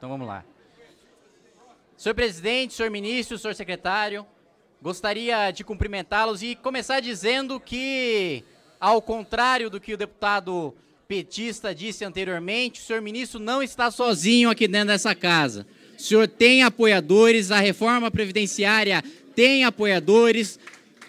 Então vamos lá. Senhor presidente, senhor ministro, senhor secretário, gostaria de cumprimentá-los e começar dizendo que, ao contrário do que o deputado petista disse anteriormente, o senhor ministro não está sozinho aqui dentro dessa casa. O senhor tem apoiadores, a reforma previdenciária tem apoiadores.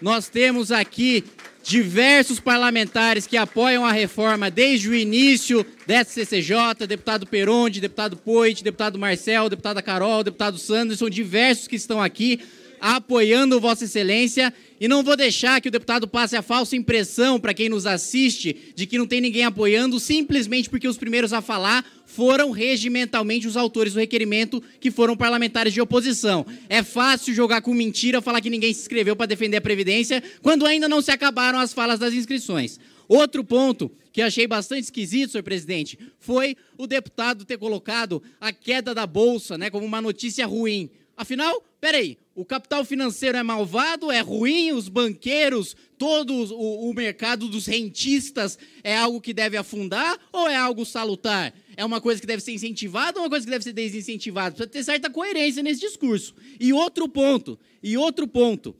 Nós temos aqui diversos parlamentares que apoiam a reforma desde o início dessa CCJ, deputado Peronde, deputado Poit, deputado Marcel, deputada Carol, deputado Sanderson, diversos que estão aqui apoiando Vossa Excelência. E não vou deixar que o deputado passe a falsa impressão para quem nos assiste de que não tem ninguém apoiando, simplesmente porque os primeiros a falar foram regimentalmente os autores do requerimento, que foram parlamentares de oposição. É fácil jogar com mentira, falar que ninguém se inscreveu para defender a Previdência, quando ainda não se acabaram as falas das inscrições. Outro ponto que achei bastante esquisito, senhor presidente, foi o deputado ter colocado a queda da Bolsa né, como uma notícia ruim. Afinal, peraí, o capital financeiro é malvado, é ruim, os banqueiros, todo o, o, mercado dos rentistas é algo que deve afundar ou é algo salutar? É uma coisa que deve ser incentivada ou uma coisa que deve ser desincentivada? Precisa ter certa coerência nesse discurso. E outro ponto, e outro ponto.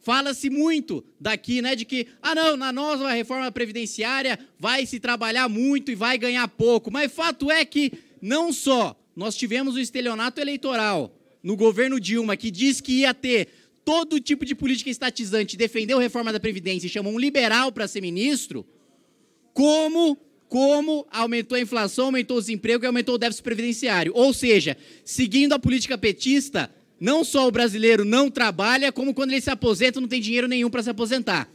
Fala-se muito daqui, né, de que, ah, não, na nova reforma previdenciária vai se trabalhar muito e vai ganhar pouco. Mas fato é que não só nós tivemos o estelionato eleitoral, no governo Dilma, que diz que ia ter todo tipo de política estatizante, defendeu a reforma da Previdência e chamou um liberal para ser ministro, como, como aumentou a inflação, aumentou o desemprego e aumentou o déficit previdenciário. Ou seja, seguindo a política petista, não só o brasileiro não trabalha, como quando ele se aposenta não tem dinheiro nenhum para se aposentar.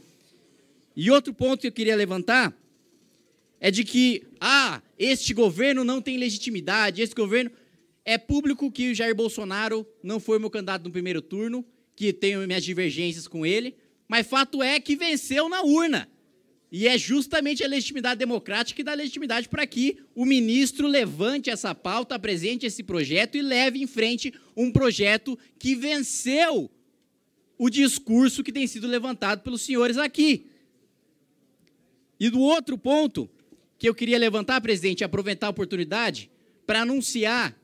E outro ponto que eu queria levantar é de que, ah, este governo não tem legitimidade, este governo. É público que o Jair Bolsonaro não foi meu candidato no primeiro turno, que tenho minhas divergências com ele, mas fato é que venceu na urna. E é justamente a legitimidade democrática que dá legitimidade para que o ministro levante essa pauta, apresente esse projeto e leve em frente um projeto que venceu o discurso que tem sido levantado pelos senhores aqui. E do outro ponto que eu queria levantar, presidente, aproveitar a oportunidade para anunciar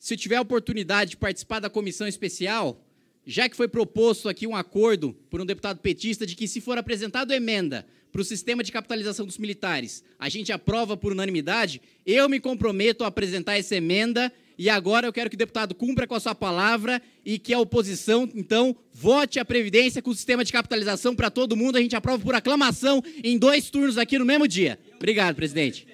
se tiver a oportunidade de participar da comissão especial, já que foi proposto aqui um acordo por um deputado petista de que, se for apresentada emenda para o sistema de capitalização dos militares, a gente aprova por unanimidade, eu me comprometo a apresentar essa emenda e agora eu quero que o deputado cumpra com a sua palavra e que a oposição, então, vote a Previdência com o sistema de capitalização para todo mundo. A gente aprova por aclamação em dois turnos aqui no mesmo dia. Obrigado, presidente.